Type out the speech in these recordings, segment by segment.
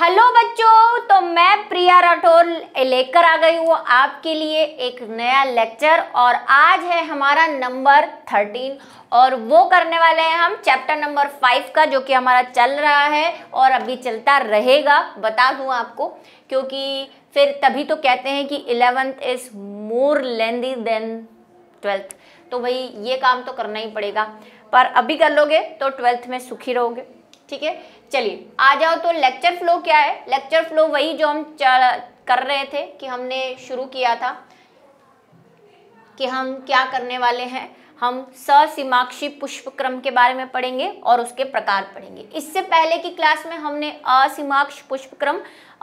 Hello बच्चों तो मैं प्रिया राठौर लेकर आ गई हूँ आपके लिए एक नया लेक्चर और आज है हमारा नंबर थर्टीन और वो करने वाले हैं हम चैप्टर नंबर फाइव का जो कि हमारा चल रहा है और अभी चलता रहेगा बता दूँ आपको क्योंकि फिर तभी तो कहते हैं कि eleventh is more lengthy than twelfth तो भाई ये काम तो करना ही पड़ेगा पर अभी कर लोगे तो ट्वेल्थ में सुखी रहोगे ठीक है चलिए आ जाओ तो लेक्चर फ्लो क्या है लेक्चर फ्लो वही जो हम कर रहे थे कि हमने शुरू किया था कि हम क्या करने वाले हैं हम ससीमाक्षी क्रम के बारे में पढ़ेंगे और उसके प्रकार पढ़ेंगे इससे पहले की क्लास में हमने असीमाक्ष पुष्प क्रम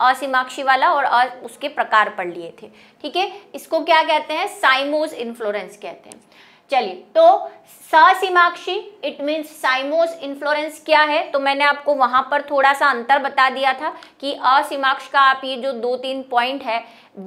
असीमाक्षी वाला और अ, उसके प्रकार पढ़ लिए थे ठीक है इसको क्या कहते हैं साइमोज इन्फ्लोरेंस कहते हैं चलिए तो ससीमाक्षी इट मीन्स साइमोस इन्फ्लोरेंस क्या है तो मैंने आपको वहां पर थोड़ा सा अंतर बता दिया था कि असीमाक्ष का आप ये जो दो तीन पॉइंट है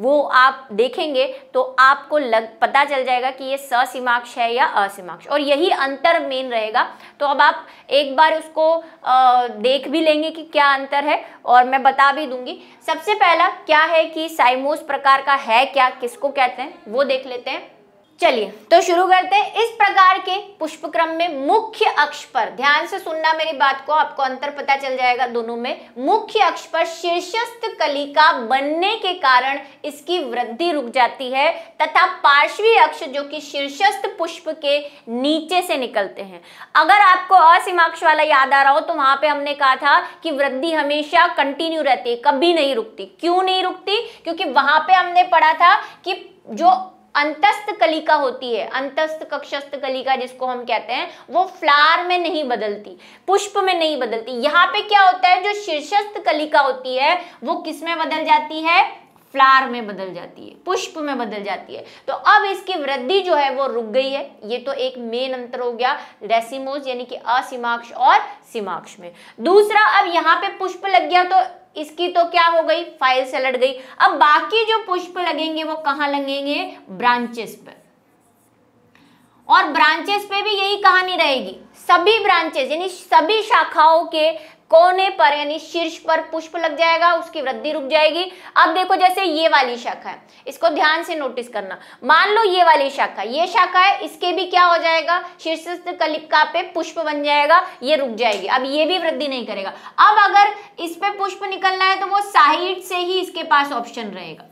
वो आप देखेंगे तो आपको लग पता चल जाएगा कि ये सीमाक्ष है या असीमाक्ष और यही अंतर मेन रहेगा तो अब आप एक बार उसको आ, देख भी लेंगे कि क्या अंतर है और मैं बता भी दूंगी सबसे पहला क्या है कि साइमोस प्रकार का है क्या किसको कहते हैं वो देख लेते हैं चलिए तो शुरू करते हैं इस प्रकार के पुष्प क्रम में मुख्य अक्ष पर ध्यान से सुनना मेरी बात को आपको अंतर पता चल जाएगा दोनों में मुख्य अक्ष पर शीर्षस्थ कलिका बनने के कारण इसकी वृद्धि रुक जाती है तथा पार्श्वी अक्ष जो कि शीर्षस्थ पुष्प के नीचे से निकलते हैं अगर आपको असीमाक्ष वाला याद आ रहा हो तो वहां पर हमने कहा था कि वृद्धि हमेशा कंटिन्यू रहती है कभी नहीं रुकती क्यों नहीं रुकती क्योंकि वहां पर हमने पढ़ा था कि जो अंतस्थ कलिका होती है अंतस्थ कक्षस्थ कलिका जिसको हम कहते हैं वो फ्लार में नहीं बदलती पुष्प में नहीं बदलती यहाँ पे क्या होता है जो शीर्षस्थ कलिका होती है वो किस में बदल जाती है फ्लार में बदल जाती है पुष्प में बदल जाती है तो अब इसकी वृद्धि जो है वो रुक गई है ये तो एक मेन अंतर हो गया रेसिमोज यानी कि असीमाक्ष और सीमाक्ष में दूसरा अब यहाँ पे पुष्प लग गया तो इसकी तो क्या हो गई फाइल से लट गई अब बाकी जो पुष्प लगेंगे वो कहां लगेंगे ब्रांचेस पर और ब्रांचेस पे भी यही कहानी रहेगी सभी ब्रांचेस यानी सभी शाखाओं के कोने पर यानी शीर्ष पर पुष्प लग जाएगा उसकी वृद्धि रुक जाएगी अब देखो जैसे ये वाली शाखा है इसको ध्यान से नोटिस करना मान लो ये वाली शाखा ये शाखा है इसके भी क्या हो जाएगा शीर्षस्थ कलिका पे पुष्प बन जाएगा ये रुक जाएगी अब ये भी वृद्धि नहीं करेगा अब अगर इस पे पुष्प निकलना है तो वो साइड से ही इसके पास ऑप्शन रहेगा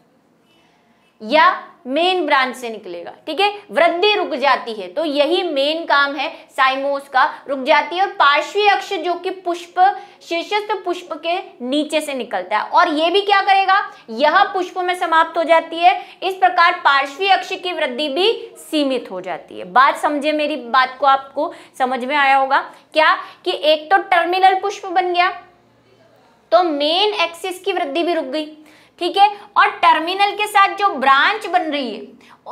या मेन ब्रांच से निकलेगा ठीक है वृद्धि रुक जाती है तो यही मेन काम है साइमोस का रुक जाती है और पार्श्वी अक्ष जो कि पुष्प शीर्षस्थ पुष्प के नीचे से निकलता है और यह भी क्या करेगा यह पुष्प में समाप्त हो जाती है इस प्रकार पार्श्वी अक्ष की वृद्धि भी सीमित हो जाती है बात समझे मेरी बात को आपको समझ में आया होगा क्या कि एक तो टर्मिनल पुष्प बन गया तो मेन एक्सिस की वृद्धि भी रुक गई ठीक है और टर्मिनल के साथ जो ब्रांच बन रही है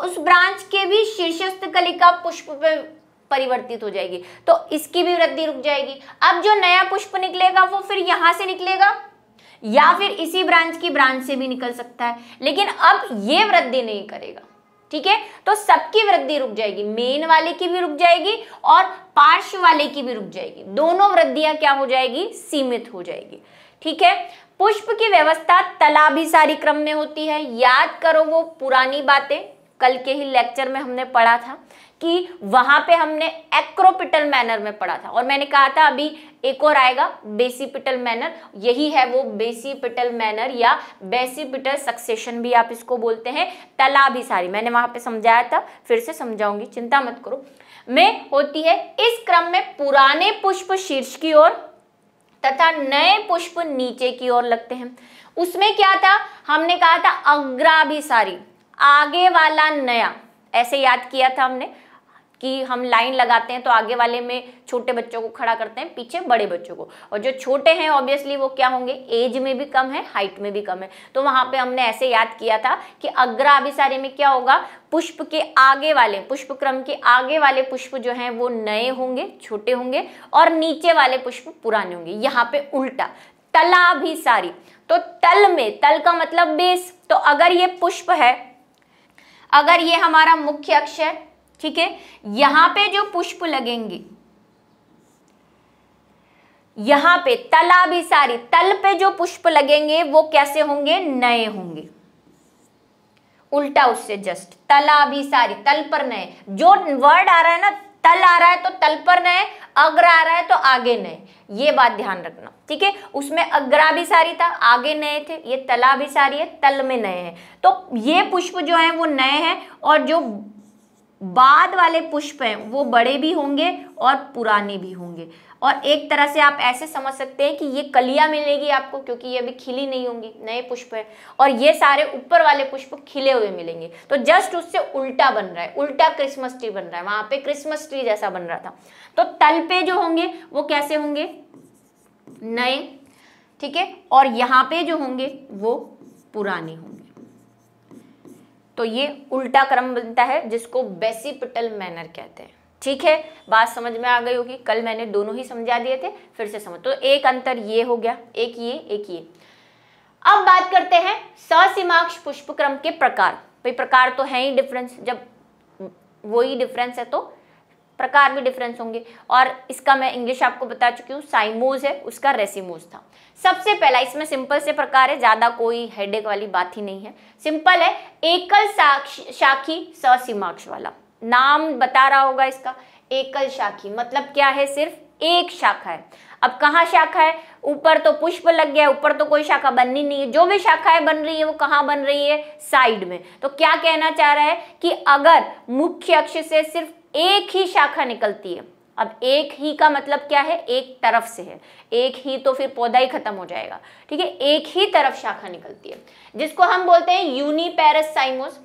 उस ब्रांच के भी शीर्षस्थ कलिका पुष्प पे परिवर्तित हो जाएगी तो इसकी भी वृद्धि रुक जाएगी अब जो नया पुष्प निकलेगा वो फिर यहां से निकलेगा या फिर इसी ब्रांच की ब्रांच से भी निकल सकता है लेकिन अब ये वृद्धि नहीं करेगा ठीक है तो सबकी वृद्धि रुक जाएगी मेन वाले की भी रुक जाएगी और पार्श्व वाले की भी रुक जाएगी दोनों वृद्धियां क्या हो जाएगी सीमित हो जाएगी ठीक है पुष्प की व्यवस्था सारी क्रम में होती है याद करो वो पुरानी बातें कल के ही लेक्चर में हमने पढ़ा था कि वहां पे हमने एक्रोपिटल मैनर में पढ़ा था और मैंने कहा था अभी एक और आएगा बेसिपिटल मैनर यही है वो बेसिपिटल मैनर या बेसिपिटल सक्सेशन भी आप इसको बोलते हैं सारी मैंने वहां पे समझाया था फिर से समझाऊंगी चिंता मत करो में होती है इस क्रम में पुराने पुष्प शीर्ष की ओर तथा नए पुष्प नीचे की ओर लगते हैं उसमें क्या था हमने कहा था अग्राभिसारी आगे वाला नया ऐसे याद किया था हमने कि हम लाइन लगाते हैं तो आगे वाले में छोटे बच्चों को खड़ा करते हैं पीछे बड़े बच्चों को और जो छोटे हैं ऑब्वियसली वो क्या होंगे एज में भी कम है हाइट में भी कम है तो वहां पे हमने ऐसे याद किया था कि अभिसारे में क्या होगा पुष्प के आगे वाले पुष्प क्रम के आगे वाले पुष्प जो हैं वो नए होंगे छोटे होंगे और नीचे वाले पुष्प पुराने होंगे यहाँ पे उल्टा तला भी सारी तो तल में तल का मतलब बेस तो अगर ये पुष्प है अगर ये हमारा मुख्य अक्ष है ठीक है यहां पे जो पुष्प लगेंगे यहां पे सारी तल पे जो पुष्प लगेंगे वो कैसे होंगे नए होंगे उल्टा उससे जस्ट सारी तल पर नए जो वर्ड आ रहा है ना तल आ रहा है तो तल पर नए अग्र आ रहा है तो आगे नए ये बात ध्यान रखना ठीक है उसमें अग्रा भी सारी था आगे नए थे ये तला भी सारी है तल में नए हैं तो ये पुष्प जो है वो नए हैं और जो बाद वाले पुष्प हैं वो बड़े भी होंगे और पुराने भी होंगे और एक तरह से आप ऐसे समझ सकते हैं कि ये कलियां मिलेगी आपको क्योंकि ये अभी खिली नहीं होंगी नए पुष्प है और ये सारे ऊपर वाले पुष्प खिले हुए मिलेंगे तो जस्ट उससे उल्टा बन रहा है उल्टा क्रिसमस ट्री बन रहा है वहां पे क्रिसमस ट्री जैसा बन रहा था तो तल पे जो होंगे वो कैसे होंगे नए ठीक है और यहाँ पे जो होंगे वो पुराने होंगे तो ये उल्टा क्रम बनता है जिसको बेसिपिटल मैनर कहते हैं ठीक है बात समझ में आ गई होगी कल मैंने दोनों ही समझा दिए थे फिर से समझ तो एक अंतर ये हो गया एक ये एक ये अब बात करते हैं ससीमाक्ष पुष्पक्रम के प्रकार भाई प्रकार तो है ही डिफरेंस जब वही डिफरेंस है तो प्रकार भी डिफरेंस होंगे और इसका मैं इंग्लिश आपको बता चुकी हूँ साइमोज है उसका रेसिमोज था सबसे पहला इसमें सिंपल से प्रकार है ज़्यादा कोई हेडेक वाली बात ही नहीं है सिंपल है एकल शाखी ससीमाक्ष वाला नाम बता रहा होगा इसका एकल शाखी मतलब क्या है सिर्फ एक शाखा है अब कहाँ शाखा है ऊपर तो पुष्प लग गया है ऊपर तो कोई शाखा बननी नहीं है जो भी शाखाएं बन रही है वो कहाँ बन रही है साइड में तो क्या कहना चाह रहा है कि अगर मुख्य अक्ष से सिर्फ एक ही शाखा निकलती है अब एक ही का मतलब क्या है एक तरफ से है एक ही तो फिर पौधा ही खत्म हो जाएगा ठीक है एक ही तरफ शाखा निकलती है जिसको हम बोलते हैं यूनिपेरस साइमोस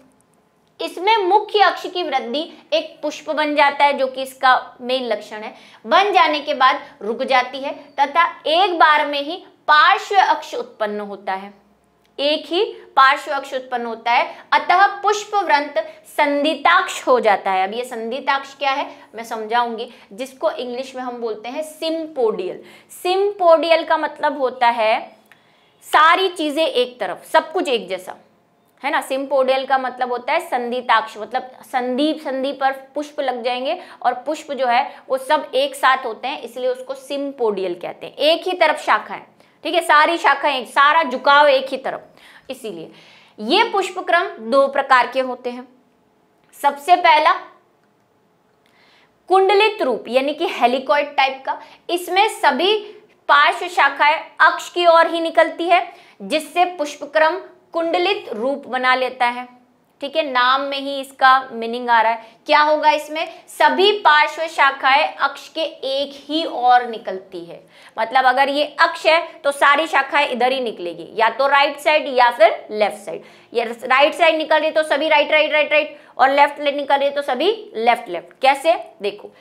इसमें मुख्य अक्ष की वृद्धि एक पुष्प बन जाता है जो कि इसका मेन लक्षण है बन जाने के बाद रुक जाती है तथा एक बार में ही पार्श्व अक्ष उत्पन्न होता है एक ही पार्श्व अक्ष उत्पन्न होता है अतः पुष्प व्रंत संधिताक्ष हो जाता है अब ये संधिताक्ष क्या है मैं समझाऊंगी जिसको इंग्लिश में हम बोलते हैं सिम्पोडियल सिम्पोडियल का मतलब होता है सारी चीजें एक तरफ सब कुछ एक जैसा है ना सिम्पोडियल का मतलब होता है संधिताक्ष मतलब संदीप संधि पर पुष्प लग जाएंगे और पुष्प जो है वो सब एक साथ होते हैं इसलिए उसको सिम्पोडियल कहते हैं एक ही तरफ शाखा है ठीक है सारी शाखाएं सारा झुकाव एक ही तरफ इसीलिए ये पुष्पक्रम दो प्रकार के होते हैं सबसे पहला कुंडलित रूप यानी कि हेलीकॉइड टाइप का इसमें सभी पार्श्व शाखाएं अक्ष की ओर ही निकलती है जिससे पुष्पक्रम कुंडलित रूप बना लेता है ठीक है नाम में ही इसका मीनिंग आ रहा है क्या होगा इसमें सभी पार्श्व शाखाएं अक्ष के एक ही ओर निकलती है मतलब अगर ये अक्ष है तो सारी शाखाएं इधर ही निकलेगी या तो राइट साइड या फिर लेफ्ट साइड ये राइट साइड निकल रही तो सभी राइट राइट राइट राइट और लेफ्ट निकल रही तो सभी लेफ्ट लेफ्ट कैसे देखो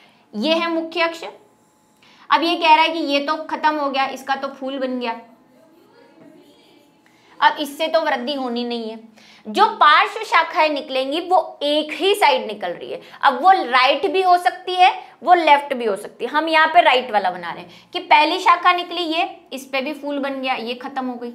ये है मुख्य अक्ष अब ये कह रहा है कि ये तो खत्म हो गया इसका तो फूल बन गया अब इससे तो वृद्धि होनी नहीं है जो पार्श्व शाखाएं निकलेंगी वो एक ही साइड निकल रही है अब वो राइट भी हो सकती है वो लेफ्ट भी हो सकती है हम यहाँ पे राइट वाला बना रहे हैं कि पहली शाखा निकली ये इस पे भी फूल बन गया ये खत्म हो गई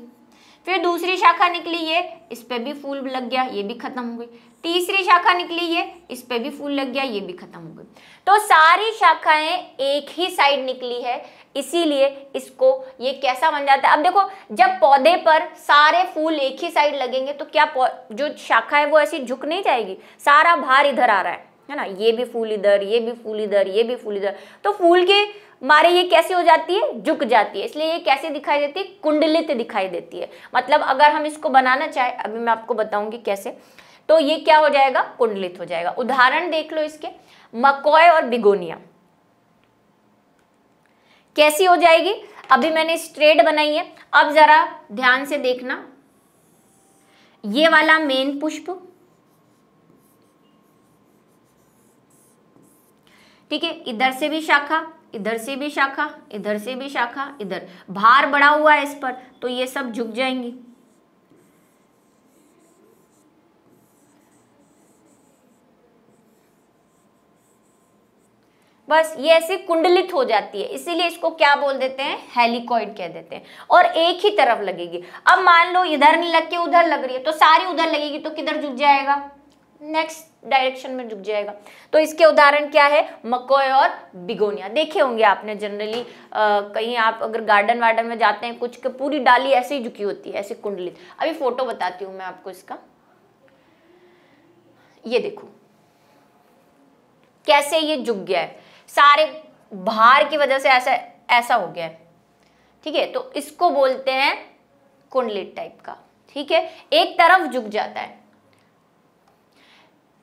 फिर दूसरी शाखा निकली ये इस पर भी फूल लग गया ये भी खत्म हो गई तीसरी शाखा निकली ये इस पर भी फूल लग गया ये भी खत्म हो गई तो सारी शाखाएं एक ही साइड निकली है इसीलिए इसको ये कैसा बन जाता है अब देखो जब पौधे पर सारे फूल एक ही साइड लगेंगे तो क्या जो शाखा है वो ऐसी झुक नहीं जाएगी सारा भार इधर आ रहा है है ना ये भी फूल इधर ये भी फूल इधर ये भी फूल इधर तो फूल के मारे ये कैसे हो जाती है झुक जाती है इसलिए ये कैसे दिखाई देती है कुंडलित दिखाई देती है मतलब अगर हम इसको बनाना चाहे अभी मैं आपको बताऊंगी कैसे तो ये क्या हो जाएगा कुंडलित हो जाएगा उदाहरण देख लो इसके मकोय और बिगोनिया कैसी हो जाएगी अभी मैंने स्ट्रेट बनाई है अब जरा ध्यान से देखना ये वाला मेन पुष्प ठीक है इधर से भी शाखा इधर से भी शाखा इधर से भी शाखा इधर भार बढ़ा हुआ है इस पर तो ये सब झुक जाएंगी बस ये ऐसे कुंडलित हो जाती है इसीलिए इसको क्या बोल देते हैं हेलिकॉइड कह देते हैं और एक ही तरफ लगेगी अब मान लो इधर नहीं लग के उधर लग रही है तो सारी उधर लगेगी तो किधर झुक जाएगा नेक्स्ट डायरेक्शन में झुक जाएगा तो इसके उदाहरण क्या है मकोय और बिगोनिया देखे होंगे आपने जनरली कहीं आप अगर गार्डन वार्डन में जाते हैं कुछ के पूरी डाली ऐसे ही झुकी होती है ऐसे कुंडलित अभी फोटो बताती हूं मैं आपको इसका ये देखो कैसे ये झुक गया है सारे भार की वजह से ऐसा ऐसा हो गया है ठीक है तो इसको बोलते हैं कुंडलित टाइप का ठीक है एक तरफ झुक जाता है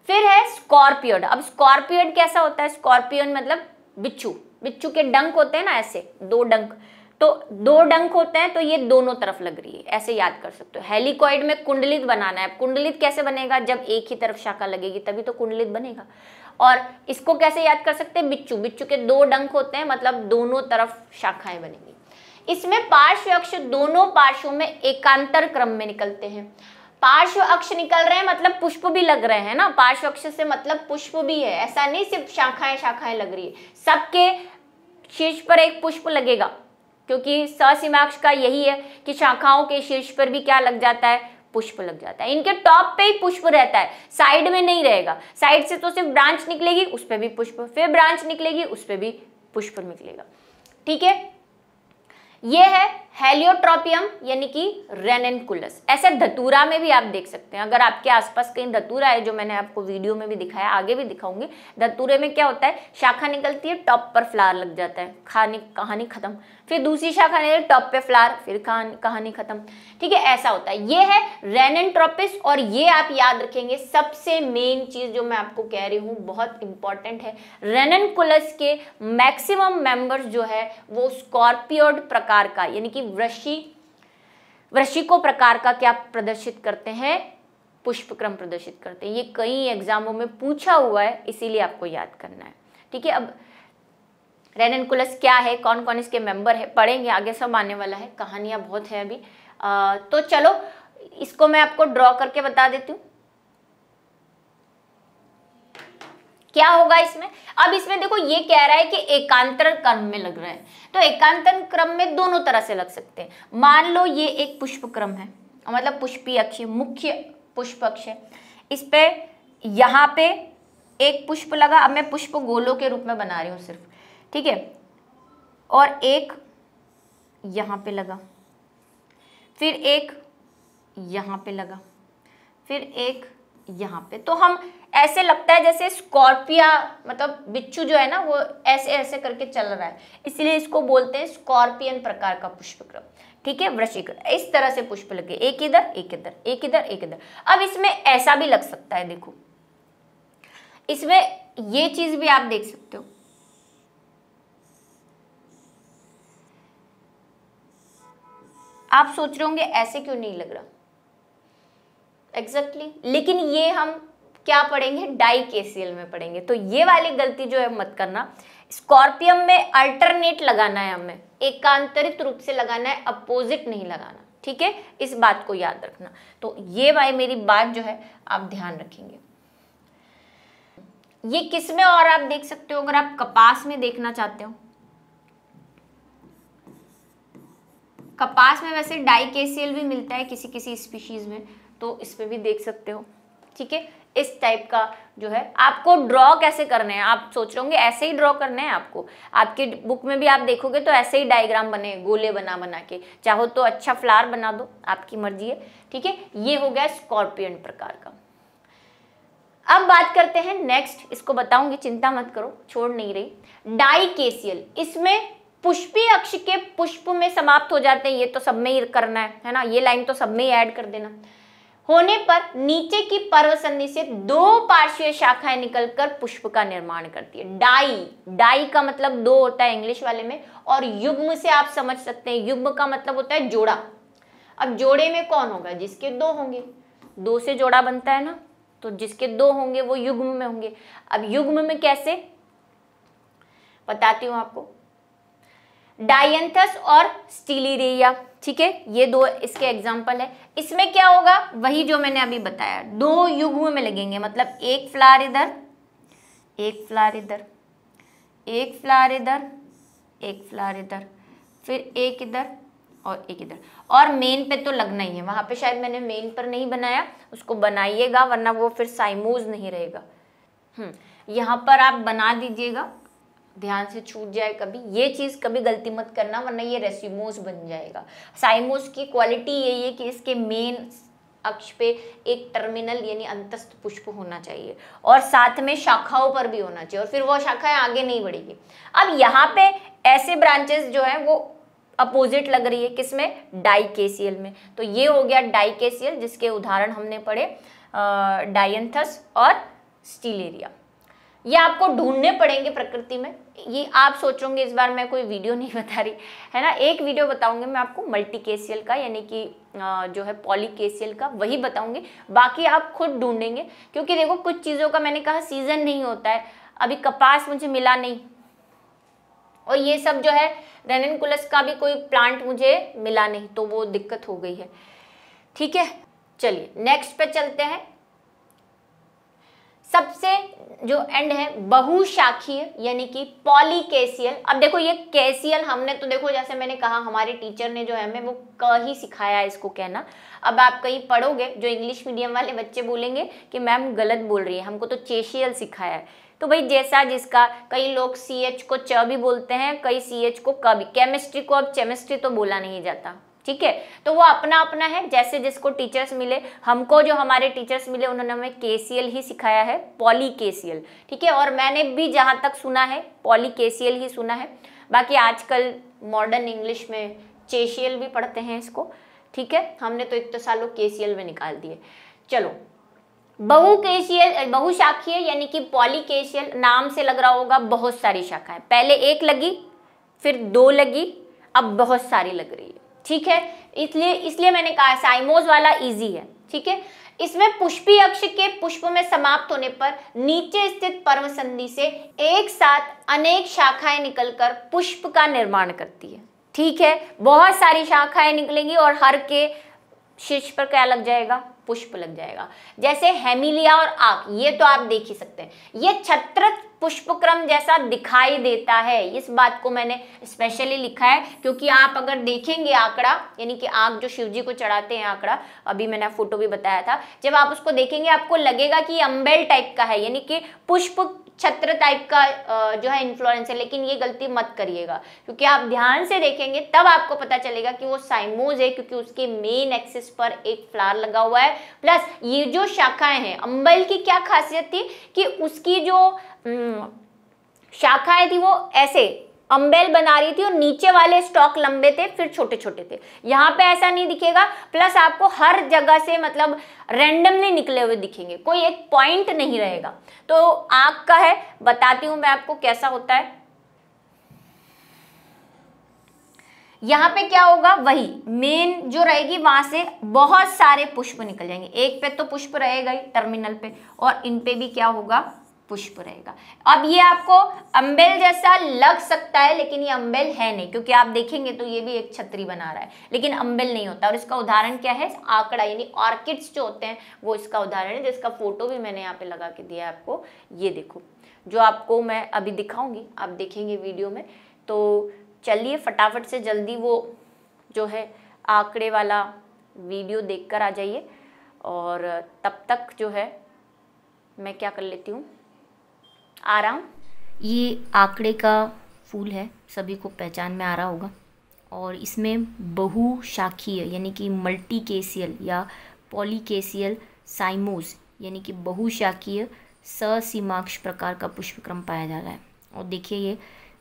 फिर है स्कॉर्पियड अब स्कॉर्पियड कैसा होता है स्कॉर्पियन मतलब बिच्छू बिच्छू के डंक होते हैं ना ऐसे दो डंक तो दो डंक होते हैं तो ये दोनों तरफ लग रही है ऐसे याद कर सकते हो हेलीकॉइड में कुंडलित बनाना है कुंडलित कैसे बनेगा जब एक ही तरफ शाखा लगेगी तभी तो कुंडलित बनेगा और इसको कैसे याद कर सकते हैं बिच्छू बिच्छू के दो डंक होते हैं मतलब दोनों तरफ शाखाएं बनेंगी इसमें पार्श्व अक्ष दोनों पार्श्वों में एकांतर क्रम में निकलते हैं पार्श्व अक्ष निकल रहे हैं मतलब पुष्प भी लग रहे हैं ना पार्श्व अक्ष से मतलब पुष्प भी है ऐसा नहीं सिर्फ शाखाएं शाखाएं लग रही है सबके शीर्ष पर एक पुष्प लगेगा क्योंकि ससीमाक्ष का यही है कि शाखाओं के शीर्ष पर भी क्या लग जाता है पुष्प लग जाता है इनके टॉप पे ही पुष्प रहता है साइड में नहीं रहेगा साइड से तो सिर्फ ब्रांच निकलेगी उस पर भी पुष्प फिर ब्रांच निकलेगी उस पर भी पुष्प निकलेगा ठीक है ये है हेलियोट्रोपियम यानी कि रेनेनकुलस ऐसे धतूरा में भी आप देख सकते हैं अगर आपके आसपास कहीं धतूरा है जो मैंने आपको वीडियो में भी दिखाया आगे भी दिखाऊंगी धतूरे में क्या होता है शाखा निकलती है टॉप पर फ्लार लग जाता है खाने कहानी खत्म फिर दूसरी शाखा निकल टॉप पे फ्लार फिर कहानी खत्म ठीक है ऐसा होता है ये है रेनेनट्रोपिस और ये आप याद रखेंगे सबसे मेन चीज जो मैं आपको कह रही हूँ बहुत इंपॉर्टेंट है रेनेनकुलस के मैक्सिमम मेंबर्स जो है वो स्कॉर्पियोड प्रकार का यानी कि वृषि वृश्चिको प्रकार का क्या प्रदर्शित करते हैं पुष्पक्रम प्रदर्शित करते हैं ये कई एग्जामों में पूछा हुआ है इसीलिए आपको याद करना है ठीक है अब कुलस क्या है कौन कौन इसके मेंबर है पढ़ेंगे आगे सब आने वाला है कहानियां बहुत है अभी आ, तो चलो इसको मैं आपको ड्रॉ करके बता देती हूँ क्या होगा इसमें अब इसमें देखो ये कह रहा है कि एकांतर क्रम में लग रहे हैं तो एकांतर क्रम में दोनों तरह से लग सकते हैं मान लो ये एक पुष्प क्रम है मतलब पुष्पी अक्ष मुख्य पुष्प अक्ष है इस पे यहाँ पे एक पुष्प लगा अब मैं पुष्प गोलों के रूप में बना रही हूँ सिर्फ ठीक है और एक यहाँ पे लगा फिर एक यहाँ पे लगा फिर एक यहाँ पे तो हम ऐसे लगता है जैसे स्कॉर्पिया मतलब बिच्छू जो है ना वो ऐसे ऐसे करके चल रहा है इसलिए इसको बोलते हैं स्कॉर्पियन प्रकार का पुष्पक्रम ठीक है वृश्चिक इस तरह से पुष्प लगे एक इधर एक इधर एक इधर एक इधर अब इसमें ऐसा भी लग सकता है देखो इसमें ये चीज भी आप देख सकते हो आप सोच रहे होंगे ऐसे क्यों नहीं लग रहा एग्जैक्टली exactly. लेकिन ये हम क्या पढ़ेंगे डाई के में पढ़ेंगे तो ये वाली गलती जो है मत करना स्कॉर्पियम में अल्टरनेट लगाना है हमें एकांतरित रूप से लगाना है अपोजिट नहीं लगाना ठीक है इस बात को याद रखना तो ये भाई मेरी बात जो है आप ध्यान रखेंगे ये किस में और आप देख सकते हो अगर आप कपास में देखना चाहते हो कपास में वैसे डाई भी मिलता है किसी किसी स्पीशीज में तो इस पर भी देख सकते हो ठीक है इस टाइप का जो है आपको ड्रॉ कैसे करने हैं आप सोच रहे होंगे ऐसे ही ड्रॉ करने हैं आपको आपकी बुक में भी आप देखोगे तो ऐसे ही डायग्राम बने गोले बना बना के चाहो तो अच्छा फ्लार बना दो आपकी मर्जी है ठीक है ये हो गया स्कॉर्पियन प्रकार का अब बात करते हैं नेक्स्ट इसको बताऊंगी चिंता मत करो छोड़ नहीं रही केसियल इसमें पुष्पी अक्ष के पुष्प में समाप्त हो जाते हैं ये तो सब में ही करना है है ना ये लाइन तो सब में ही ऐड कर देना होने पर नीचे की पर्व संधि से दो पार्श्वीय शाखाएं निकलकर पुष्प का निर्माण करती है डाई डाई का मतलब दो होता है इंग्लिश वाले में और युग्म से आप समझ सकते हैं युग्म का मतलब होता है जोड़ा अब जोड़े में कौन होगा जिसके दो होंगे दो से जोड़ा बनता है ना तो जिसके दो होंगे वो युग्म में होंगे अब युग्म में कैसे बताती हूं आपको डायंथस और स्टीलीरिया ठीक है ये दो इसके एग्जाम्पल है इसमें क्या होगा वही जो मैंने अभी बताया दो युग्म में लगेंगे मतलब एक फ्लार इधर एक फ्लार इधर एक फ्लार इधर एक फ्लार इधर फिर एक इधर और एक इधर और मेन पे तो लगना ही है वहाँ पे शायद मैंने मेन पर नहीं बनाया उसको बनाइएगा वरना वो फिर साइमोज नहीं रहेगा हम्म, यहाँ पर आप बना दीजिएगा ध्यान से छूट जाए कभी ये चीज़ कभी गलती मत करना वरना ये रेसिमोस बन जाएगा साइमोस की क्वालिटी यही है कि इसके मेन अक्ष पे एक टर्मिनल यानी अंतस्थ पुष्प होना चाहिए और साथ में शाखाओं पर भी होना चाहिए और फिर वो शाखाएं आगे नहीं बढ़ेगी अब यहाँ पे ऐसे ब्रांचेस जो है वो अपोजिट लग रही है किसमें डाइकेसियल में तो ये हो गया डाइकेसियल जिसके उदाहरण हमने पढ़े डायंथस और स्टीलेरिया ये आपको ढूंढने पड़ेंगे प्रकृति में ये आप सोचोगे इस बार मैं कोई वीडियो नहीं बता रही है ना एक वीडियो बताऊंगी मैं आपको मल्टी केसियल का यानी कि जो है पॉली केसियल का वही बताऊंगी बाकी आप खुद ढूंढेंगे क्योंकि देखो कुछ चीज़ों का मैंने कहा सीजन नहीं होता है अभी कपास मुझे मिला नहीं और ये सब जो है रेनकुलस का भी कोई प्लांट मुझे मिला नहीं तो वो दिक्कत हो गई है ठीक है चलिए नेक्स्ट पे चलते हैं सबसे जो एंड है बहुशाखीय यानी कि पॉलीकेसियल अब देखो ये कैसियल हमने तो देखो जैसे मैंने कहा हमारे टीचर ने जो है हमें वो क ही सिखाया इसको कहना अब आप कहीं पढ़ोगे जो इंग्लिश मीडियम वाले बच्चे बोलेंगे कि मैम गलत बोल रही है हमको तो चेशियल सिखाया है तो भाई जैसा जिसका कई लोग सी एच को च भी बोलते हैं कई सी एच को क भी केमिस्ट्री को अब केमिस्ट्री तो बोला नहीं जाता ठीक है तो वो अपना अपना है जैसे जिसको टीचर्स मिले हमको जो हमारे टीचर्स मिले उन्होंने हमें केसीएल ही सिखाया है पॉली केसीएल ठीक है और मैंने भी जहाँ तक सुना है पॉली केसीएल ही सुना है बाकी आजकल मॉडर्न इंग्लिश में चेशियल भी पढ़ते हैं इसको ठीक है हमने तो एक तो साल केसीएल में निकाल दिए चलो बहुकेशियल बहुशाखीय यानी कि पॉलीकेशियल नाम से लग रहा होगा बहुत सारी शाखाएं पहले एक लगी फिर दो लगी अब बहुत सारी लग रही है ठीक है इसलिए इसलिए मैंने कहा साइमोज वाला इजी है ठीक है इसमें पुष्पी अक्ष के पुष्प में समाप्त होने पर नीचे स्थित पर्व संधि से एक साथ अनेक शाखाएं निकलकर पुष्प का निर्माण करती है ठीक है बहुत सारी शाखाएं निकलेंगी और हर के शीर्ष पर क्या लग जाएगा पुष्प लग जाएगा जैसे हेमिलिया और आक ये तो आप देख ही सकते हैं ये छत्र पुष्पक्रम जैसा दिखाई देता है इस बात को मैंने स्पेशली लिखा है क्योंकि आप अगर देखेंगे आंकड़ा यानी कि आग जो शिवजी को चढ़ाते हैं आंकड़ा अभी मैंने फोटो भी बताया था जब आप उसको देखेंगे आपको लगेगा कि अम्बेल टाइप का है यानी कि पुष्प छत्र टाइप का जो है इन्फ्लुएंस है लेकिन ये गलती मत करिएगा क्योंकि आप ध्यान से देखेंगे तब आपको पता चलेगा कि वो साइमोज है क्योंकि उसके मेन एक्सिस पर एक फ्लार लगा हुआ है प्लस ये जो शाखाएं हैं अंबल की क्या खासियत थी कि उसकी जो हम्म, शाखाएं थी वो ऐसे अम्बेल बना रही थी और नीचे वाले स्टॉक लंबे थे फिर छोटे छोटे थे यहाँ पे ऐसा नहीं दिखेगा प्लस आपको हर जगह से मतलब रैंडमली निकले हुए दिखेंगे कोई एक पॉइंट नहीं रहेगा तो आग का है बताती हूं मैं आपको कैसा होता है यहाँ पे क्या होगा वही मेन जो रहेगी वहां से बहुत सारे पुष्प निकल जाएंगे एक पे तो पुष्प रहेगा ही टर्मिनल पे और इन पे भी क्या होगा पुष्प रहेगा अब ये आपको अम्बेल जैसा लग सकता है लेकिन ये अम्बेल है नहीं क्योंकि आप देखेंगे तो ये भी एक छतरी बना रहा है लेकिन अम्बेल नहीं होता और इसका उदाहरण क्या है आंकड़ा यानी ऑर्किड्स जो होते हैं वो इसका उदाहरण है जिसका फोटो भी मैंने यहाँ पे लगा के दिया है आपको ये देखो जो आपको मैं अभी दिखाऊंगी आप देखेंगे वीडियो में तो चलिए फटाफट से जल्दी वो जो है आंकड़े वाला वीडियो देख आ जाइए और तब तक जो है मैं क्या कर लेती हूँ आ रहा हूँ ये आंकड़े का फूल है सभी को पहचान में आ रहा होगा और इसमें बहु शाखीय यानी कि मल्टी केसियल या केसियल साइमोज यानी कि बहुशाखीय ससीमाक्ष प्रकार का पुष्पक्रम पाया जा रहा है और देखिए ये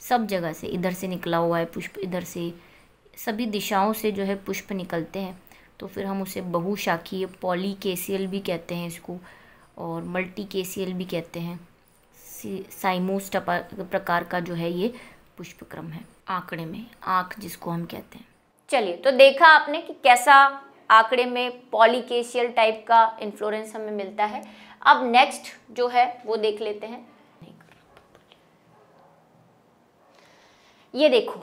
सब जगह से इधर से निकला हुआ है पुष्प इधर से सभी दिशाओं से जो है पुष्प निकलते हैं तो फिर हम उसे बहुशाखीय केसियल भी कहते हैं इसको और मल्टी केसियल भी कहते हैं साइमोस प्रकार का जो है ये पुष्पक्रम है आंकड़े में आंख जिसको हम कहते हैं चलिए तो देखा आपने कि कैसा आंकड़े में पॉलीकेशियल टाइप का इन्फ्लोरेंस हमें मिलता है अब नेक्स्ट जो है वो देख लेते हैं ये देखो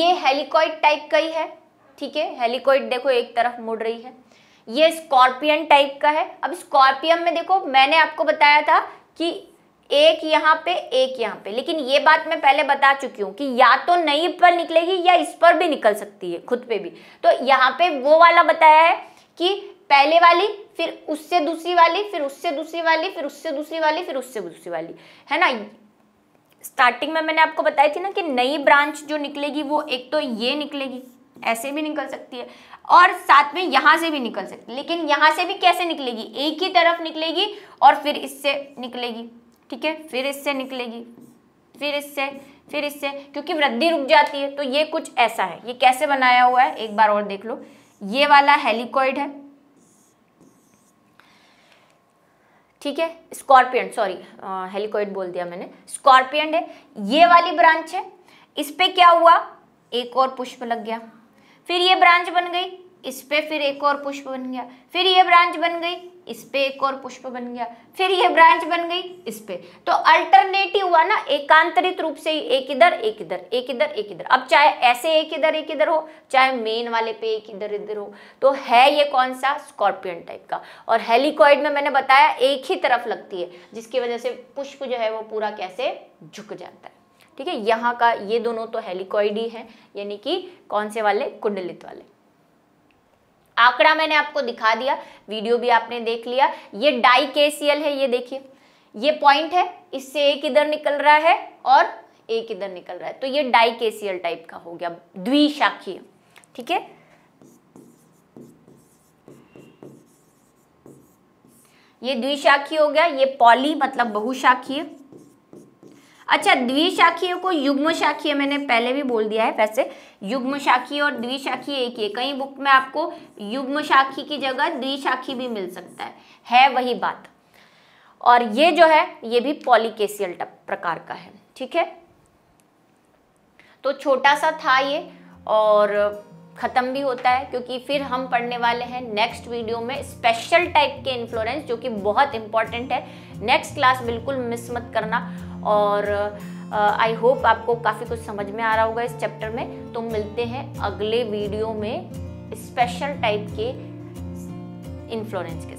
ये हेलिकॉइड टाइप का ही है ठीक है हेलिकॉइड देखो एक तरफ मुड़ रही है ये स्कॉर्पियन टाइप का है अब स्कॉर्पियन में देखो मैंने आपको बताया था कि एक यहाँ पे एक यहाँ पे लेकिन ये बात मैं पहले बता चुकी हूँ कि या तो नई पर निकलेगी या इस पर भी निकल सकती है खुद पे भी तो यहाँ पे वो वाला बताया है कि पहले वाली फिर उससे दूसरी वाली फिर उससे दूसरी वाली फिर उससे दूसरी वाली फिर उससे दूसरी वाली है ना स्टार्टिंग में मैंने आपको बताई थी ना कि नई ब्रांच जो निकलेगी वो एक तो ये निकलेगी ऐसे भी निकल सकती है और साथ में यहाँ से भी निकल सकती है लेकिन यहाँ से भी कैसे निकलेगी एक ही तरफ निकलेगी और फिर इससे निकलेगी ठीक है फिर इससे निकलेगी फिर इससे फिर इससे क्योंकि वृद्धि रुक जाती है तो ये कुछ ऐसा है ये कैसे बनाया हुआ है एक बार और देख लो ये वाला हेलीकॉइड है ठीक है स्कॉर्पियन सॉरी हेलीकॉइड बोल दिया मैंने स्कॉर्पियन है ये वाली ब्रांच है इस पर क्या हुआ एक और पुष्प लग गया फिर ये ब्रांच बन गई इस पर फिर एक और पुष्प बन गया फिर ये ब्रांच बन गई इस पे एक और पुष्प बन गया फिर ये ब्रांच बन गई इस पे तो अल्टरनेटिव हुआ ना एकांतरित रूप से एक इधर एक इधर एक इधर एक इधर अब चाहे ऐसे एक इधर एक इधर हो चाहे मेन वाले पे एक इधर इधर हो तो है ये कौन सा स्कॉर्पियन टाइप का और हेलीकॉइड में मैंने बताया एक ही तरफ लगती है जिसकी वजह से पुष्प जो है वो पूरा कैसे झुक जाता है ठीक है यहाँ का ये दोनों तो हेलीकॉइड ही है यानी कि कौन से वाले कुंडलित वाले आंकड़ा मैंने आपको दिखा दिया वीडियो भी आपने देख लिया ये डाई केसीएल है ये देखिए ये पॉइंट है इससे एक इधर निकल रहा है और एक इधर निकल रहा है तो ये डाई केसीएल टाइप का हो गया द्विशाखीय ठीक है ये द्विशाखी हो गया ये पॉली मतलब बहुशाखीय अच्छा द्विशाखीय को युग्म शाखीय मैंने पहले भी बोल दिया है वैसे युग्म शाखीय और द्विशाखीय एक ही कई बुक में आपको युग्म शाखी की जगह द्विशाखी भी मिल सकता है है वही बात और ये जो है ये भी पॉलीकेसियल प्रकार का है ठीक है तो छोटा सा था ये और ख़त्म भी होता है क्योंकि फिर हम पढ़ने वाले हैं नेक्स्ट वीडियो में स्पेशल टाइप के इन्फ्लुएंस जो कि बहुत इंपॉर्टेंट है नेक्स्ट क्लास बिल्कुल मिस मत करना और आई होप आपको काफ़ी कुछ समझ में आ रहा होगा इस चैप्टर में तो मिलते हैं अगले वीडियो में स्पेशल टाइप के इन्फ्लुएंस के